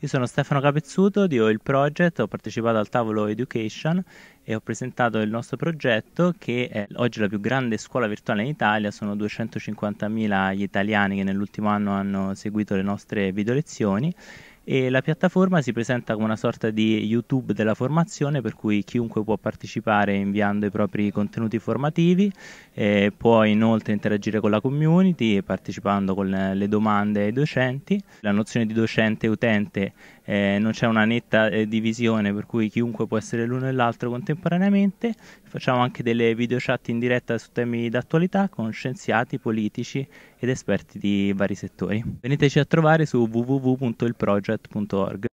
Io sono Stefano Capezzuto di Oil Project, ho partecipato al tavolo Education e ho presentato il nostro progetto che è oggi la più grande scuola virtuale in Italia, sono 250.000 gli italiani che nell'ultimo anno hanno seguito le nostre video lezioni e la piattaforma si presenta come una sorta di YouTube della formazione per cui chiunque può partecipare inviando i propri contenuti formativi, eh, può inoltre interagire con la community partecipando con le domande ai docenti. La nozione di docente e utente eh, non c'è una netta eh, divisione per cui chiunque può essere l'uno e l'altro contemporaneamente. Facciamo anche delle video chat in diretta su temi d'attualità con scienziati, politici ed esperti di vari settori. Veniteci a trovare su www.ilproject.org.